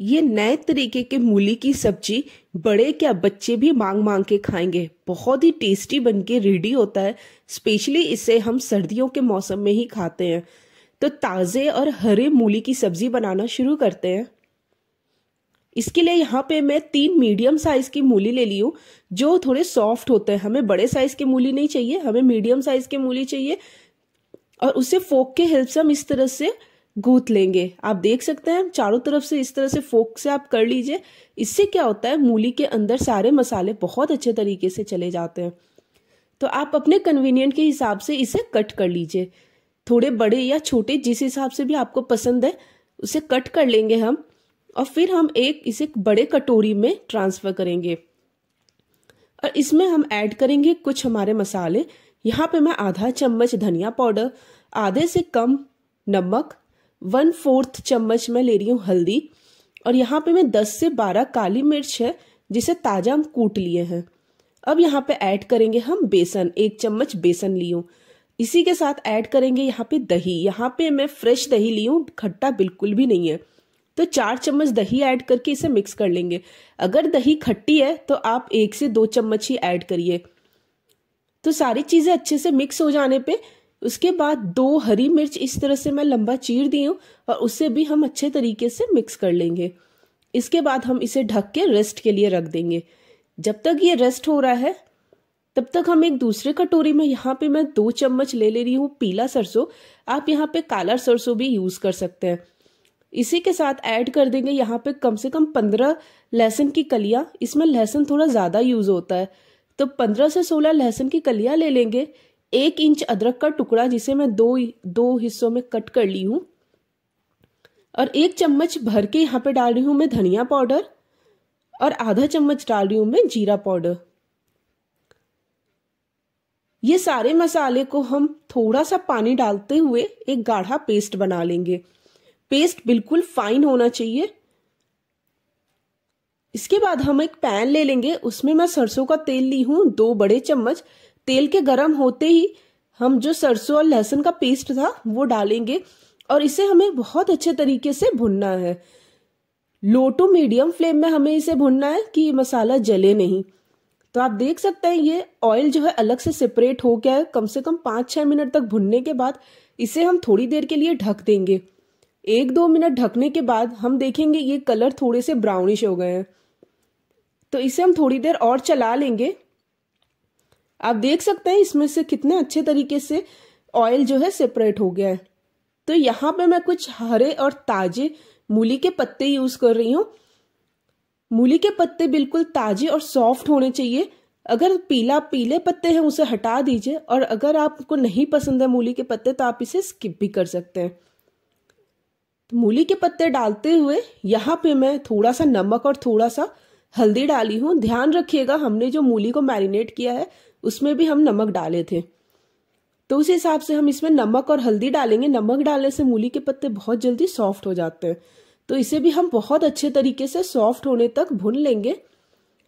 ये नए तरीके के मूली की सब्जी बड़े क्या बच्चे भी मांग मांग के खाएंगे बहुत ही टेस्टी बन के रेडी होता है स्पेशली इसे हम सर्दियों के मौसम में ही खाते हैं तो ताज़े और हरे मूली की सब्जी बनाना शुरू करते हैं इसके लिए यहाँ पे मैं तीन मीडियम साइज की मूली ले ली हूँ जो थोड़े सॉफ्ट होते हैं हमें बड़े साइज की मूली नहीं चाहिए हमें मीडियम साइज की मूली चाहिए और उसे फोक के हेल्प से हम इस तरह से गूथ लेंगे आप देख सकते हैं चारों तरफ से इस तरह से फोक से आप कर लीजिए इससे क्या होता है मूली के अंदर सारे मसाले बहुत अच्छे तरीके से चले जाते हैं तो आप अपने कन्वीनियंट के हिसाब से इसे कट कर लीजिए थोड़े बड़े या छोटे जिस हिसाब से भी आपको पसंद है उसे कट कर लेंगे हम और फिर हम एक इसे बड़े कटोरी में ट्रांसफ़र करेंगे और इसमें हम ऐड करेंगे कुछ हमारे मसाले यहाँ पे मैं आधा चम्मच धनिया पाउडर आधे से कम नमक वन फोर्थ चम्मच मैं ले रही हूँ हल्दी और यहाँ पे मैं दस से बारह काली मिर्च है जिसे ताज़ा हम कूट लिए हैं अब यहाँ पे ऐड करेंगे हम बेसन एक चम्मच बेसन ली हूँ इसी के साथ ऐड करेंगे यहाँ पे दही यहाँ पे मैं फ्रेश दही ली हूँ खट्टा बिल्कुल भी नहीं है तो चार चम्मच दही ऐड करके इसे मिक्स कर लेंगे अगर दही खट्टी है तो आप एक से दो चम्मच ही ऐड करिए तो सारी चीज़ें अच्छे से मिक्स हो जाने पर उसके बाद दो हरी मिर्च इस तरह से मैं लंबा चीर दी हूँ और उसे भी हम अच्छे तरीके से मिक्स कर लेंगे इसके बाद हम इसे ढक के रेस्ट के लिए रख देंगे जब तक ये रेस्ट हो रहा है तब तक हम एक दूसरे कटोरी में यहाँ पे मैं दो चम्मच ले ले रही हूँ पीला सरसों आप यहाँ पे काला सरसों भी यूज़ कर सकते हैं इसी के साथ ऐड कर देंगे यहाँ पे कम से कम पंद्रह लहसुन की कलियाँ इसमें लहसुन थोड़ा ज़्यादा यूज़ होता है तो पंद्रह से सोलह लहसुन की कलियाँ ले लेंगे एक इंच अदरक का टुकड़ा जिसे मैं दो दो हिस्सों में कट कर ली हूँ और एक चम्मच भर के यहाँ पे डाल रही हूँ मैं धनिया पाउडर और आधा चम्मच डाल रही हूँ मैं जीरा पाउडर ये सारे मसाले को हम थोड़ा सा पानी डालते हुए एक गाढ़ा पेस्ट बना लेंगे पेस्ट बिल्कुल फाइन होना चाहिए इसके बाद हम एक पैन ले लेंगे उसमें मैं सरसों का तेल ली हूँ दो बड़े चम्मच तेल के गर्म होते ही हम जो सरसों और लहसुन का पेस्ट था वो डालेंगे और इसे हमें बहुत अच्छे तरीके से भुनना है लो टू मीडियम फ्लेम में हमें इसे भुनना है कि मसाला जले नहीं तो आप देख सकते हैं ये ऑयल जो है अलग से सेपरेट हो गया है कम से कम पाँच छः मिनट तक भुनने के बाद इसे हम थोड़ी देर के लिए ढक देंगे एक दो मिनट ढकने के बाद हम देखेंगे ये कलर थोड़े से ब्राउनिश हो गए हैं तो इसे हम थोड़ी देर और चला लेंगे आप देख सकते हैं इसमें से कितने अच्छे तरीके से ऑयल जो है सेपरेट हो गया है तो यहाँ पे मैं कुछ हरे और ताजे मूली के पत्ते यूज कर रही हूँ मूली के पत्ते बिल्कुल ताजे और सॉफ्ट होने चाहिए अगर पीला पीले पत्ते हैं उसे हटा दीजिए और अगर आपको नहीं पसंद है मूली के पत्ते तो आप इसे स्किप भी कर सकते हैं तो मूली के पत्ते डालते हुए यहाँ पे मैं थोड़ा सा नमक और थोड़ा सा हल्दी डाली हूँ ध्यान रखिएगा हमने जो मूली को मैरिनेट किया है उसमें भी हम नमक डाले थे तो उस हिसाब से हम इसमें नमक और हल्दी डालेंगे नमक डालने से मूली के पत्ते बहुत जल्दी सॉफ्ट हो जाते हैं तो इसे भी हम बहुत अच्छे तरीके से सॉफ्ट होने तक भून लेंगे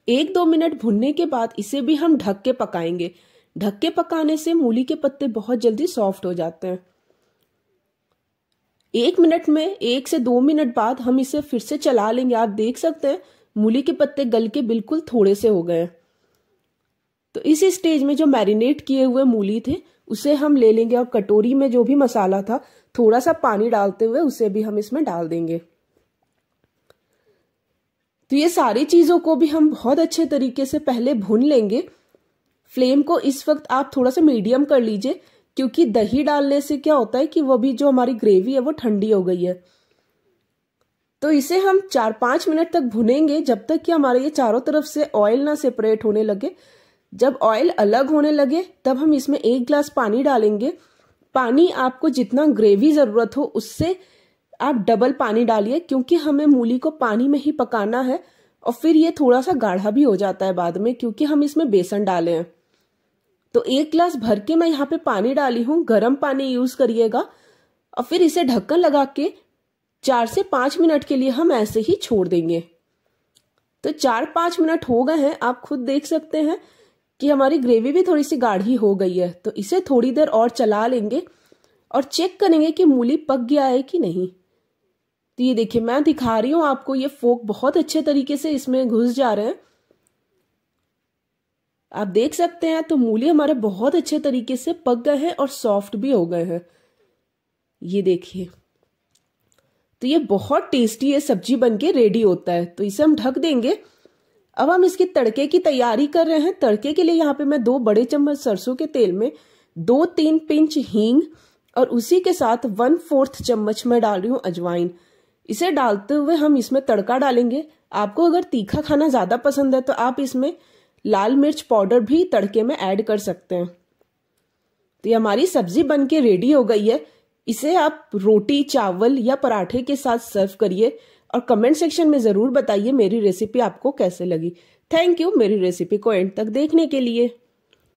एक दो मिनट भुनने के बाद इसे भी हम ढक के पकाएंगे ढक के पकाने से मूली के पत्ते बहुत जल्दी सॉफ्ट हो जाते हैं एक मिनट में एक से दो मिनट बाद हम इसे फिर से चला लेंगे आप देख सकते हैं मूली के पत्ते गल के बिल्कुल थोड़े से हो गए तो इसी स्टेज में जो मैरिनेट किए हुए मूली थे उसे हम ले लेंगे और कटोरी में जो भी मसाला था थोड़ा सा पानी डालते हुए उसे भी हम इसमें डाल देंगे तो ये सारी चीज़ों को भी हम बहुत अच्छे तरीके से पहले भून लेंगे फ्लेम को इस वक्त आप थोड़ा सा मीडियम कर लीजिए क्योंकि दही डालने से क्या होता है कि वो भी जो हमारी ग्रेवी है वो ठंडी हो गई है तो इसे हम चार पाँच मिनट तक भुनेंगे जब तक कि हमारे ये चारों तरफ से ऑयल ना सेपरेट होने लगे जब ऑयल अलग होने लगे तब हम इसमें एक ग्लास पानी डालेंगे पानी आपको जितना ग्रेवी ज़रूरत हो उससे आप डबल पानी डालिए क्योंकि हमें मूली को पानी में ही पकाना है और फिर ये थोड़ा सा गाढ़ा भी हो जाता है बाद में क्योंकि हम इसमें बेसन डाले हैं तो एक ग्लास भर के मैं यहाँ पे पानी डाली हूँ गर्म पानी यूज़ करिएगा और फिर इसे ढक्कन लगा के चार से पांच मिनट के लिए हम ऐसे ही छोड़ देंगे तो चार पांच मिनट हो गए हैं आप खुद देख सकते हैं कि हमारी ग्रेवी भी थोड़ी सी गाढ़ी हो गई है तो इसे थोड़ी देर और चला लेंगे और चेक करेंगे कि मूली पक गया है कि नहीं तो ये देखिए मैं दिखा रही हूं आपको ये फोक बहुत अच्छे तरीके से इसमें घुस जा रहे हैं आप देख सकते हैं तो मूली हमारे बहुत अच्छे तरीके से पक गए हैं और सॉफ्ट भी हो गए हैं ये देखिए तो ये बहुत टेस्टी ये सब्जी बन के रेडी होता है तो इसे हम ढक देंगे अब हम इसके तड़के की तैयारी कर रहे हैं तड़के के लिए यहाँ पे मैं दो बड़े चम्मच सरसों के तेल में दो तीन पिंच हींग और उसी के साथ वन फोर्थ चम्मच मैं डाल रही हूँ अजवाइन इसे डालते हुए हम इसमें तड़का डालेंगे आपको अगर तीखा खाना ज़्यादा पसंद है तो आप इसमें लाल मिर्च पाउडर भी तड़के में ऐड कर सकते हैं तो ये हमारी सब्जी बन के रेडी हो गई है इसे आप रोटी चावल या पराठे के साथ सर्व करिए और कमेंट सेक्शन में ज़रूर बताइए मेरी रेसिपी आपको कैसे लगी थैंक यू मेरी रेसिपी को एंड तक देखने के लिए